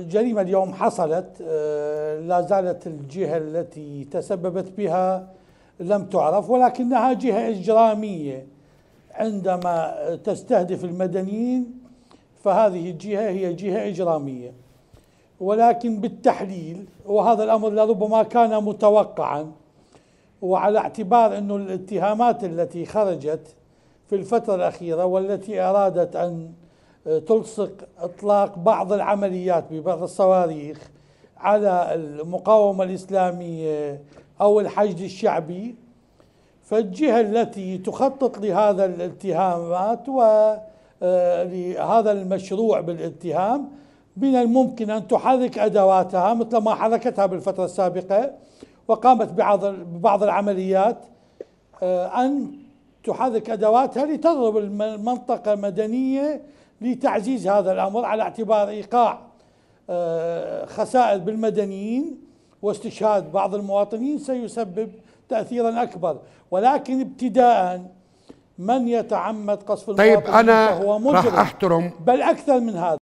الجريمة اليوم حصلت آه، لا زالت الجهة التي تسببت بها لم تعرف ولكنها جهة إجرامية عندما تستهدف المدنيين فهذه الجهة هي جهة إجرامية ولكن بالتحليل وهذا الأمر لربما كان متوقعا وعلى اعتبار أن الاتهامات التي خرجت في الفترة الأخيرة والتي أرادت أن تلصق اطلاق بعض العمليات ببعض الصواريخ على المقاومه الاسلاميه او الحشد الشعبي فالجهه التي تخطط لهذا الاتهامات ولهذا آه، المشروع بالاتهام من الممكن ان تحرك ادواتها مثل ما حركتها بالفتره السابقه وقامت ببعض ببعض العمليات آه، ان تحرك ادواتها لتضرب المنطقه مدنيه لتعزيز هذا الأمر على اعتبار إيقاع آه، خسائر بالمدنيين واستشهاد بعض المواطنين سيسبب تأثيرا أكبر ولكن ابتداء من يتعمد قصف طيب المواطنين أنا فهو مجرم أحترم بل أكثر من هذا